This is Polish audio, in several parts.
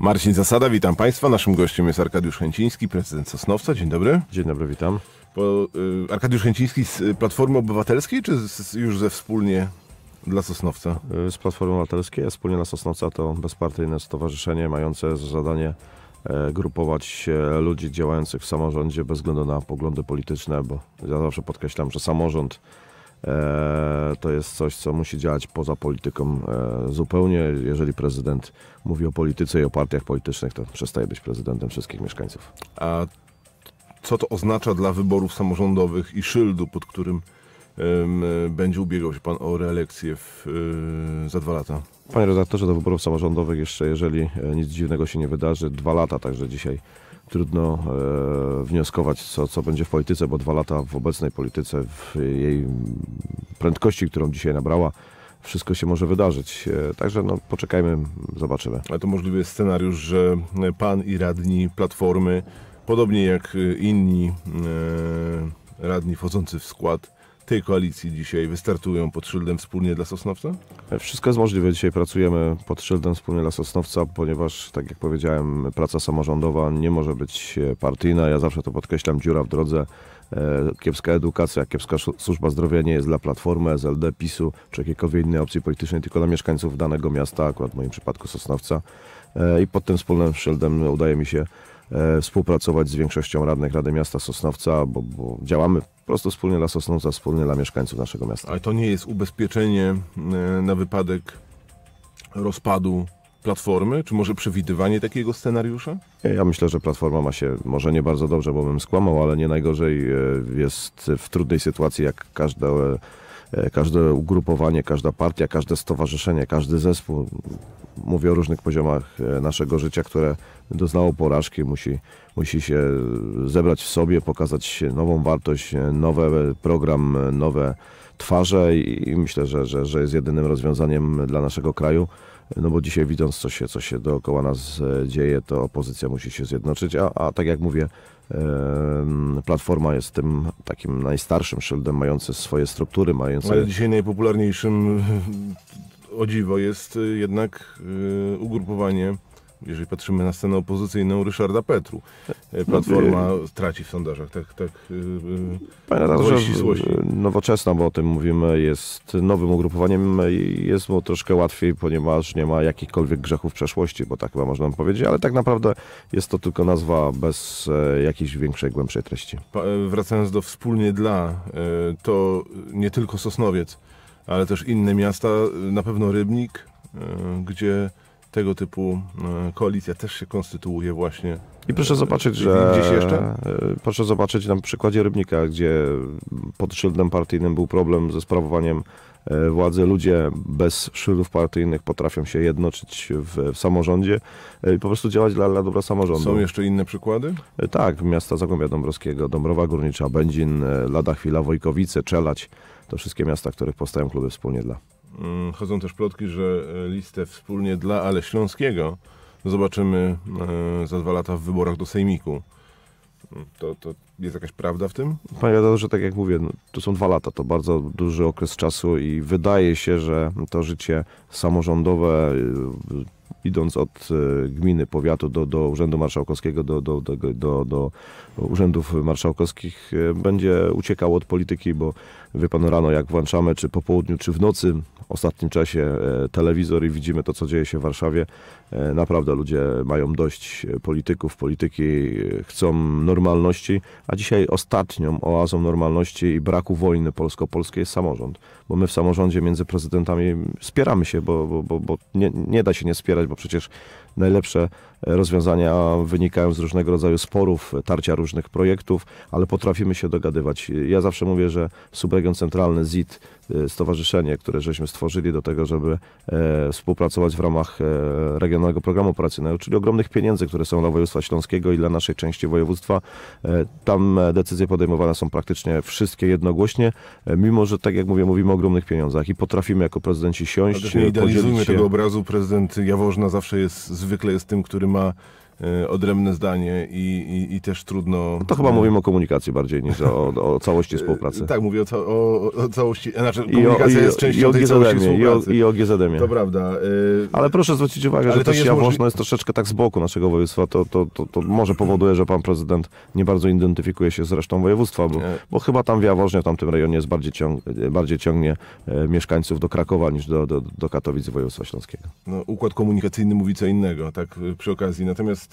Marcin Zasada, witam Państwa. Naszym gościem jest Arkadiusz Chęciński, prezydent Sosnowca. Dzień dobry. Dzień dobry, witam. Po, y, Arkadiusz Chęciński z y, Platformy Obywatelskiej, czy z, już ze wspólnie dla Sosnowca? Y, z Platformy Obywatelskiej, wspólnie dla Sosnowca to bezpartyjne stowarzyszenie mające za zadanie e, grupować ludzi działających w samorządzie bez względu na poglądy polityczne, bo ja zawsze podkreślam, że samorząd E, to jest coś, co musi działać poza polityką e, zupełnie. Jeżeli prezydent mówi o polityce i o partiach politycznych, to przestaje być prezydentem wszystkich mieszkańców. A co to oznacza dla wyborów samorządowych i szyldu, pod którym e, będzie ubiegał się Pan o reelekcję w, za dwa lata? Panie redaktorze, do wyborów samorządowych jeszcze, jeżeli nic dziwnego się nie wydarzy, dwa lata, także dzisiaj trudno e, wnioskować, co, co będzie w polityce, bo dwa lata w obecnej polityce, w jej prędkości, którą dzisiaj nabrała, wszystko się może wydarzyć. E, także no, poczekajmy, zobaczymy. Ale to możliwy jest scenariusz, że pan i radni Platformy, podobnie jak inni e, radni wchodzący w skład, tej koalicji dzisiaj wystartują pod szyldem wspólnie dla Sosnowca? Wszystko jest możliwe. Dzisiaj pracujemy pod szyldem wspólnie dla Sosnowca, ponieważ, tak jak powiedziałem, praca samorządowa nie może być e, partyjna. Ja zawsze to podkreślam, dziura w drodze. E, kiepska edukacja, kiepska służba zdrowia nie jest dla Platformy, SLD, PiSu czy jakiejkolwiek innej opcji politycznej, tylko dla mieszkańców danego miasta, akurat w moim przypadku Sosnowca. E, I pod tym wspólnym szyldem udaje mi się E, współpracować z większością radnych Rady Miasta Sosnowca, bo, bo działamy po prostu wspólnie dla Sosnowca, wspólnie dla mieszkańców naszego miasta. Ale to nie jest ubezpieczenie e, na wypadek rozpadu Platformy? Czy może przewidywanie takiego scenariusza? Ja myślę, że Platforma ma się może nie bardzo dobrze, bo bym skłamał, ale nie najgorzej e, jest w trudnej sytuacji, jak każde E, każde ugrupowanie, każda partia, każde stowarzyszenie, każdy zespół, mówię o różnych poziomach e, naszego życia, które doznało porażki, musi, musi się zebrać w sobie, pokazać nową wartość, e, nowy program, nowe twarze i myślę, że, że, że jest jedynym rozwiązaniem dla naszego kraju. No bo dzisiaj widząc, co się, co się dookoła nas e, dzieje, to opozycja musi się zjednoczyć, a, a tak jak mówię, Platforma jest tym takim najstarszym szyldem, mający swoje struktury, mające... Ale dzisiaj najpopularniejszym e, o dziwo jest jednak e, ugrupowanie jeżeli patrzymy na scenę opozycyjną, Ryszarda Petru. Tak. E, no, Platforma no, traci w sondażach, tak, tak e, Panie nowoczesna, bo o tym mówimy, jest nowym ugrupowaniem, jest mu troszkę łatwiej, ponieważ nie ma jakichkolwiek grzechów przeszłości, bo tak chyba można powiedzieć, ale tak naprawdę jest to tylko nazwa bez jakiejś większej, głębszej treści. wracając do wspólnie dla, to nie tylko Sosnowiec, ale też inne miasta, na pewno Rybnik, gdzie tego typu e, koalicja też się konstytuuje właśnie. I proszę e, zobaczyć, że gdzieś jeszcze? E, proszę zobaczyć na przykładzie Rybnika, gdzie pod szyldem partyjnym był problem ze sprawowaniem władzy. Ludzie bez szyldów partyjnych potrafią się jednoczyć w, w samorządzie i po prostu działać dla, dla dobra samorządu. Są jeszcze inne przykłady? Tak, miasta Zagłębia Dąbrowskiego, Dąbrowa Górnicza, Będzin, lada chwila Wojkowice, Czelać. To wszystkie miasta, w których powstają kluby wspólnie dla. Mm, chodzą też plotki, że e, listę wspólnie dla Ale Śląskiego zobaczymy e, za dwa lata w wyborach do Sejmiku. Mm, to, to jest jakaś prawda w tym? Panie redaktorze, tak jak mówię, no, to są dwa lata, to bardzo duży okres czasu i wydaje się, że to życie samorządowe y, idąc od e, gminy, powiatu do, do Urzędu Marszałkowskiego, do, do, do, do, do urzędów marszałkowskich, e, będzie uciekało od polityki, bo wie pan rano, jak włączamy, czy po południu, czy w nocy, w ostatnim czasie e, telewizor i widzimy to, co dzieje się w Warszawie. Naprawdę ludzie mają dość polityków, polityki chcą normalności, a dzisiaj ostatnią oazą normalności i braku wojny polsko-polskiej jest samorząd, bo my w samorządzie między prezydentami spieramy się, bo, bo, bo, bo nie, nie da się nie spierać bo przecież najlepsze e, rozwiązania wynikają z różnego rodzaju sporów, e, tarcia różnych projektów, ale potrafimy się dogadywać. Ja zawsze mówię, że subregion centralny ZIT E, stowarzyszenie, które żeśmy stworzyli do tego, żeby e, współpracować w ramach e, Regionalnego Programu Operacyjnego, czyli ogromnych pieniędzy, które są dla województwa śląskiego i dla naszej części województwa. Tam decyzje podejmowane są praktycznie wszystkie jednogłośnie, mimo że, tak jak mówię, mówimy o ogromnych pieniądzach i potrafimy jako prezydenci siąść, nie idealizujmy tego obrazu. Prezydent Jaworzna zawsze jest, zwykle jest tym, który ma E, odrębne zdanie i, i, i też trudno... No to chyba e, mówimy o komunikacji bardziej niż o, o całości współpracy. E, tak, mówię o, o, o całości, znaczy komunikacja I o, jest częścią tej całości współpracy. I o, GZM-ie. To prawda. Ale proszę zwrócić uwagę, że też jest Jaworzno możli... jest troszeczkę tak z boku naszego województwa, to, to, to, to, może powoduje, że pan prezydent nie bardzo identyfikuje się z resztą województwa, bo, bo chyba tam w Jaworznie, w tamtym rejonie jest bardziej, ciąg, bardziej ciągnie mieszkańców do Krakowa niż do, do, do Katowic województwa śląskiego. No, układ komunikacyjny mówi co innego, tak przy okazji. Natomiast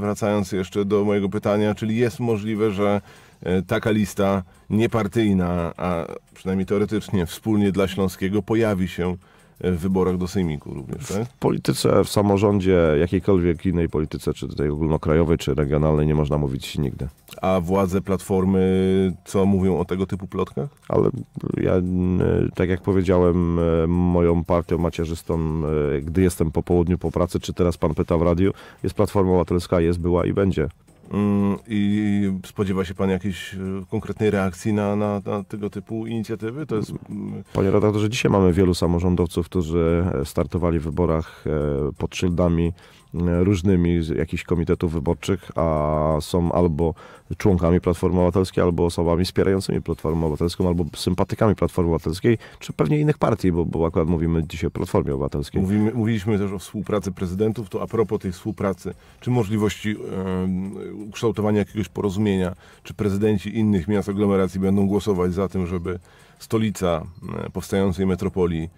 wracając jeszcze do mojego pytania, czyli jest możliwe, że e, taka lista niepartyjna, a przynajmniej teoretycznie wspólnie dla Śląskiego pojawi się w wyborach do Sejmiku również, tak? W polityce, w samorządzie, jakiejkolwiek innej polityce, czy tutaj ogólnokrajowej, czy regionalnej, nie można mówić nigdy. A władze Platformy co mówią o tego typu plotkach? Ale mm, ja, mm, tak jak powiedziałem, e, moją partią macierzystą, e, gdy jestem po południu po pracy, czy teraz pan pyta w radiu, jest Platforma Obywatelska, jest, była i będzie. Mm, I spodziewa się Pan jakiejś e, konkretnej reakcji na, na, na tego typu inicjatywy? To jest... Mm, Panie redaktorze, dzisiaj mamy wielu samorządowców, którzy e, startowali w wyborach e, pod szyldami różnymi z jakichś komitetów wyborczych, a są albo członkami Platformy Obywatelskiej, albo osobami wspierającymi Platformę Obywatelską, albo sympatykami Platformy Obywatelskiej, czy pewnie innych partii, bo, bo akurat mówimy dzisiaj o Platformie Obywatelskiej. Mówimy, mówiliśmy też o współpracy prezydentów, to a propos tej współpracy, czy możliwości ukształtowania jakiegoś porozumienia, czy prezydenci innych miast aglomeracji będą głosować za tym, żeby stolica e, powstającej metropolii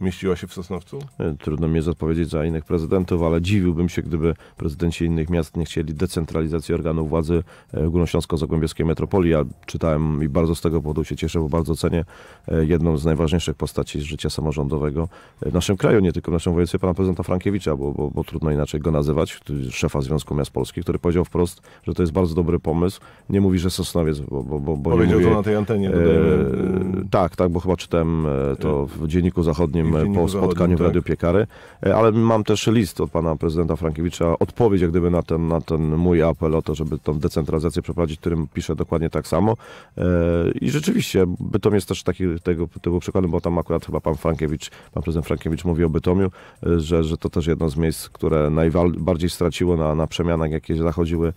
mieściła się w Sosnowcu? E, trudno mi jest odpowiedzieć za innych prezydentów, ale dziwiłbym się, gdyby prezydenci innych miast nie chcieli decentralizacji organów władzy e, Górnośląsko-Zagłębiowskiej Metropolii. Ja czytałem i bardzo z tego powodu się cieszę, bo bardzo cenię e, jedną z najważniejszych postaci życia samorządowego w naszym kraju, nie tylko w naszym województwie, pana prezydenta Frankiewicza, bo, bo, bo trudno inaczej go nazywać, szefa Związku Miast Polskich, który powiedział wprost, że to jest bardzo dobry pomysł. Nie mówi, że Sosnowiec, bo... bo, bo, bo powiedział nie to na tej antenie. E, tak, tak, bo chyba czytałem to w Dzienniku Zachodnim po spotkaniu w tak. Radiu Piekary, e, ale mam też list od pana prezydenta Frankiewicza, odpowiedź jak gdyby na ten, na ten mój apel o to, żeby tą decentralizację przeprowadzić, którym piszę dokładnie tak samo. E, I rzeczywiście Bytom jest też taki tego typu przykładem, bo tam akurat chyba pan Frankiewicz, pan prezydent Frankiewicz mówi o Bytomiu, e, że, że to też jedno z miejsc, które najbardziej straciło na, na przemianach, jakie zachodziły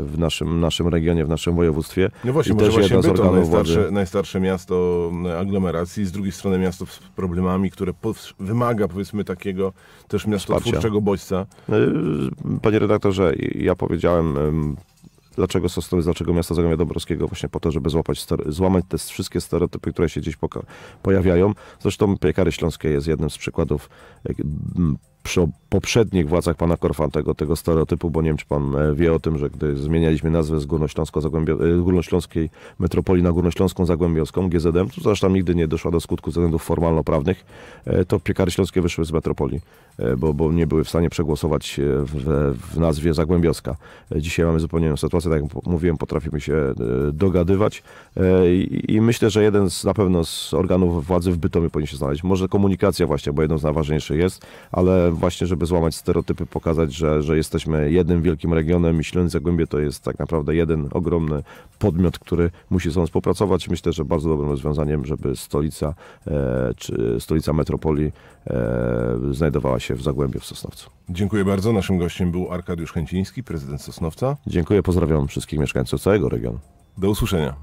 w naszym, naszym regionie, w naszym województwie. No właśnie, I też właśnie Bytom, najstarsze, najstarsze miasto aglomeracji, z drugiej strony miasto z problemami, które wymaga powiedzmy takiego też miastotwórczego bodźca. No panie redaktorze, ja powiedziałem dlaczego Sosnowiec, dlaczego miasta Zagłębia Dąbrowskiego, właśnie po to, żeby złapać, złamać te wszystkie stereotypy, które się gdzieś pojawiają. Zresztą Piekary Śląskie jest jednym z przykładów przy poprzednich władzach pana Korfantego tego stereotypu, bo nie wiem, czy pan e, wie o tym, że gdy zmienialiśmy nazwę z e, Górnośląskiej Metropolii na Górnośląską Zagłębiowską, GZM, to zresztą nigdy nie doszła do skutku ze względów formalno-prawnych, e, to piekary śląskie wyszły z metropolii, bo, bo nie były w stanie przegłosować w, w nazwie Zagłębiowska. Dzisiaj mamy zupełnie inną sytuację, tak jak mówiłem, potrafimy się dogadywać i, i myślę, że jeden z na pewno z organów władzy w Bytomie powinien się znaleźć. Może komunikacja właśnie, bo jedną z najważniejszych jest, ale właśnie, żeby złamać stereotypy, pokazać, że, że jesteśmy jednym wielkim regionem i Śląsk Zagłębie to jest tak naprawdę jeden ogromny podmiot, który musi ze sobą współpracować. Myślę, że bardzo dobrym rozwiązaniem, żeby stolica, e, czy stolica metropolii e, znajdowała się w zagłębie w Sosnowcu. Dziękuję bardzo. Naszym gościem był Arkadiusz Chęciński, prezydent Sosnowca. Dziękuję, pozdrawiam wszystkich mieszkańców całego regionu. Do usłyszenia.